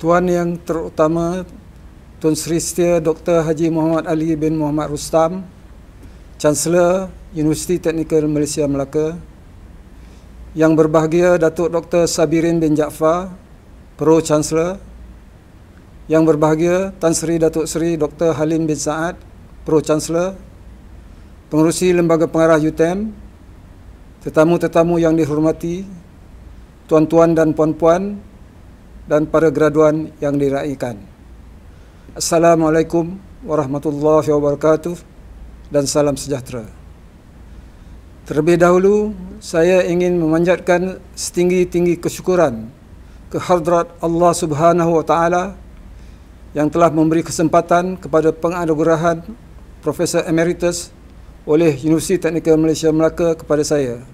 Tuan Yang Terutama Tun Sri Setia Dr. Haji Muhammad Ali bin Muhammad Rustam Chancellor Universiti Teknikal Malaysia Melaka Yang Berbahagia Datuk Dr. Sabirin bin Jaafar Pro Chancellor Yang Berbahagia Tan Sri Datuk Sri Dr. Halim bin Saad Pro Chancellor Pengurusi Lembaga Pengarah UTEM, Tetamu-tetamu yang dihormati Tuan-tuan dan puan-puan dan para graduan yang diraihkan. Assalamualaikum warahmatullahi wabarakatuh dan salam sejahtera. Terlebih dahulu, saya ingin memanjatkan setinggi-tinggi kesyukuran ke hadrat Allah Subhanahu wa taala yang telah memberi kesempatan kepada penganugerahan Profesor Emeritus oleh Universiti Teknikal Malaysia Melaka kepada saya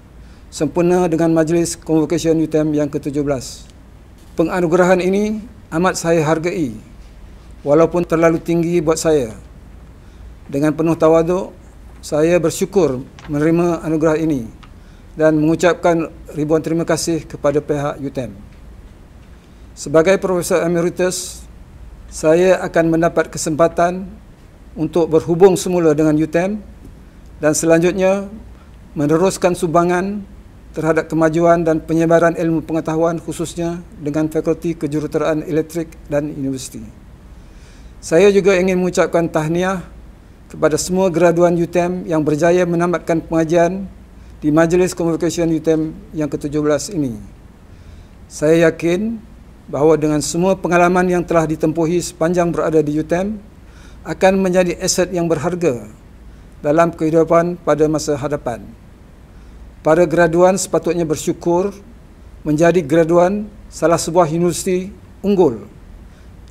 sempena dengan majlis convocation UTM yang ke-17. Penganugerahan ini amat saya hargai walaupun terlalu tinggi buat saya. Dengan penuh tawaduk, saya bersyukur menerima anugerah ini dan mengucapkan ribuan terima kasih kepada pihak UTEM. Sebagai Profesor Emeritus, saya akan mendapat kesempatan untuk berhubung semula dengan UTEM dan selanjutnya meneruskan sumbangan terhadap kemajuan dan penyebaran ilmu pengetahuan khususnya dengan Fakulti Kejuruteraan Elektrik dan Universiti. Saya juga ingin mengucapkan tahniah kepada semua graduan UTM yang berjaya menamatkan pengajian di Majlis Convocation UTM yang ke-17 ini. Saya yakin bahawa dengan semua pengalaman yang telah ditempuhi sepanjang berada di UTM akan menjadi aset yang berharga dalam kehidupan pada masa hadapan. Para graduan sepatutnya bersyukur menjadi graduan salah sebuah universiti unggul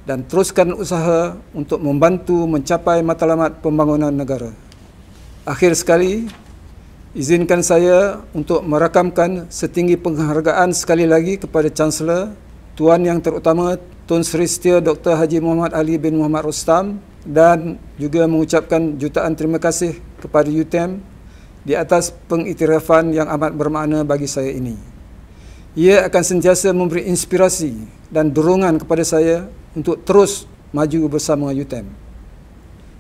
dan teruskan usaha untuk membantu mencapai matlamat pembangunan negara. Akhir sekali, izinkan saya untuk merakamkan setinggi penghargaan sekali lagi kepada Chancellor, Tuan Yang Terutama Tun Sri Setia Dr. Haji Muhammad Ali bin Muhammad Rustam dan juga mengucapkan jutaan terima kasih kepada UTEM di atas pengiktirafan yang amat bermakna bagi saya ini. Ia akan sentiasa memberi inspirasi dan dorongan kepada saya untuk terus maju bersama UTEM.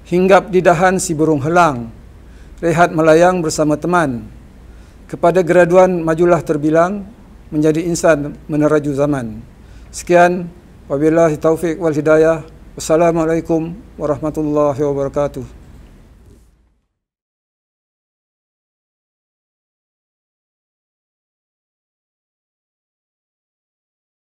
Hinggap di dahan si burung helang, rehat melayang bersama teman. Kepada graduan majulah terbilang menjadi insan meneraju zaman. Sekian, wabillahi taufik wal hidayah. Wassalamualaikum warahmatullahi wabarakatuh.